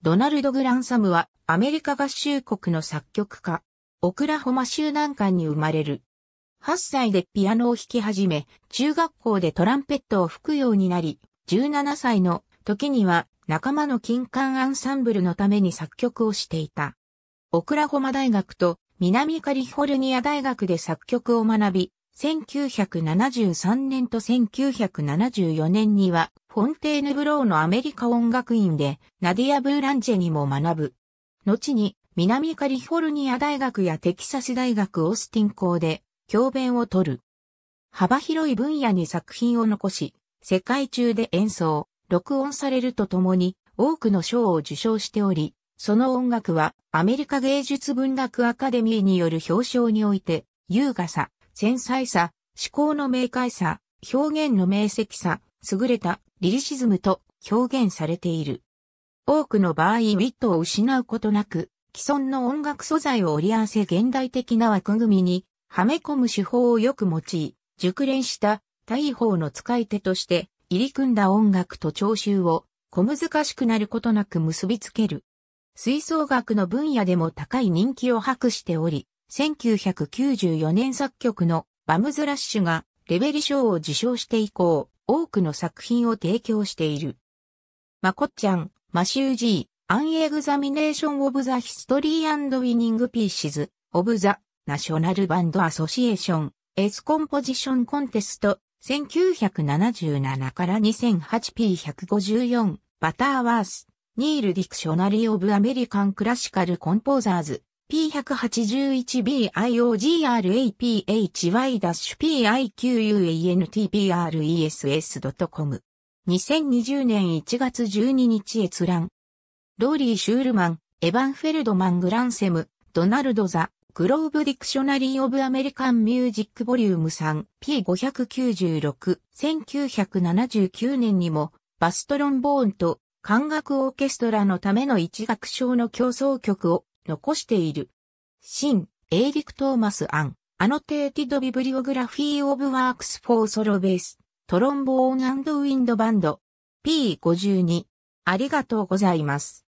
ドナルド・グランサムはアメリカ合衆国の作曲家、オクラホマ州南間に生まれる。8歳でピアノを弾き始め、中学校でトランペットを吹くようになり、17歳の時には仲間の金管アンサンブルのために作曲をしていた。オクラホマ大学と南カリフォルニア大学で作曲を学び、1973年と1974年にはフォンテーヌブローのアメリカ音楽院でナディア・ブーランジェにも学ぶ。後に南カリフォルニア大学やテキサス大学オースティン校で教鞭を取る。幅広い分野に作品を残し、世界中で演奏、録音されるとともに多くの賞を受賞しており、その音楽はアメリカ芸術文学アカデミーによる表彰において、優雅さ、繊細さ、思考の明快さ、表現の明晰さ、優れたリリシズムと表現されている。多くの場合ウィットを失うことなく、既存の音楽素材を織り合わせ現代的な枠組みにはめ込む手法をよく用い、熟練した大法の使い手として入り組んだ音楽と聴衆を小難しくなることなく結びつける。吹奏楽の分野でも高い人気を博しており、1994年作曲のバムズラッシュがレベリ賞を受賞して以降、多くの作品を提供している。マコッチャン、マシュー・ジー、アンエグザミネーション・オブ・ザ・ヒストリー・ウィニング・ピーシズ、オブ・ザ・ナショナル・バンド・アソシエーション、エス・コンポジション・コンテスト、1977から2 0 0 8 P154、バターワース、ニール・ディクショナリー・オブ・アメリカン・クラシカル・コンポーザーズ、p 1 8 1 b i o g r a p h y p i q u a n t p r e s s c o m 2020年1月12日閲覧。ローリー・シュールマン、エヴァン・フェルドマン・グランセム、ドナルド・ザ・グローブ・ディクショナリー・オブ・アメリカン・ミュージック・ボリューム3、P596、1979年にも、バストロンボーンと、管楽オーケストラのための一楽章の競争曲を残している。新、エーリク・トーマス・アン、アノテーティド・ビブリオグラフィー・オブ・ワークス・フォー・ソロ・ベース、トロンボーンウィンドバンド、P52。ありがとうございます。